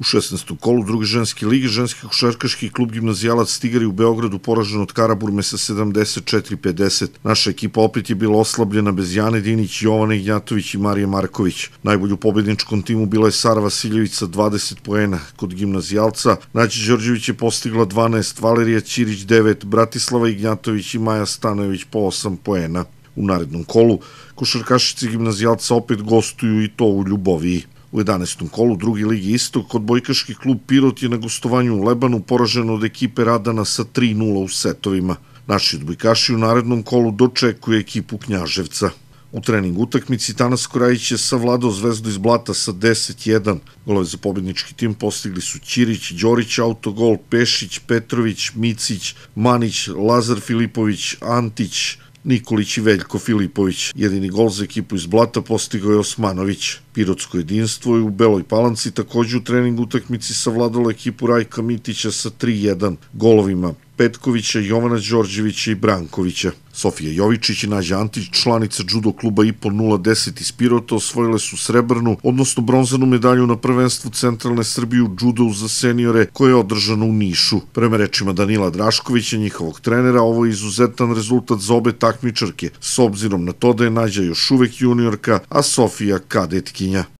U 16. kolu druge ženske lige ženski košarkaški klub gimnazijalac Stigari u Beogradu poražen od Karaburme sa 74-50. Naša ekipa opet je bila oslabljena bez Jane Dinić, Jovane Gnjatović i Marije Marković. Najbolju pobedničkom timu bila je Sara Vasiljević sa 20 poena. Kod gimnazijalca Nađe Đorđević je postigla 12, Valerija Ćirić 9, Bratislava Ignjatović i Maja Stanojević po 8 poena. U narednom kolu košarkašice gimnazijalca opet gostuju i to u Ljuboviji u 11. kolu drugi ligi Istok, odbojkaški klub Pirot je na gostovanju u Lebanu poražen od ekipe Radana sa 3-0 u setovima. Naši odbojkaši u narednom kolu dočekuju ekipu Knjaževca. U trening utakmici Tanas Korajić je savladao zvezdu iz Blata sa 10-1. Golove za pobednički tim postigli su Ćirić, Đorić, Autogol, Pešić, Petrović, Micić, Manić, Lazar Filipović, Antić, Nikolić i Veljko Filipović. Jedini gol za ekipu iz Blata postigao je Osmanović. Pirotsko jedinstvo je u Beloj Palanci takođe u trening utakmici savladalo ekipu Rajka Mitića sa 3-1 golovima. Petkovića, Jovana Đorđevića i Brankovića. Sofija Jovičić i Nađa Antić, članica judo kluba IPO 010 iz Pirota, osvojile su srebrnu, odnosno bronzanu medalju na prvenstvu Centralne Srbije u judo za seniore koje je održano u Nišu. Prema rečima Danila Draškovića, njihovog trenera, ovo je izuzetan rezultat za obe takmičarke, s obzirom na to da je Nađa još uvek juniorka, a Sofija kadetkinja.